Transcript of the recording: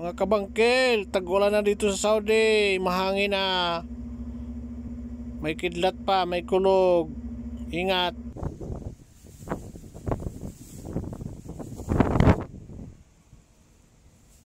Mga kabangkel, tagulan na dito sa Saudi. Mahangin na. May kidlat pa, may kulog. Ingat.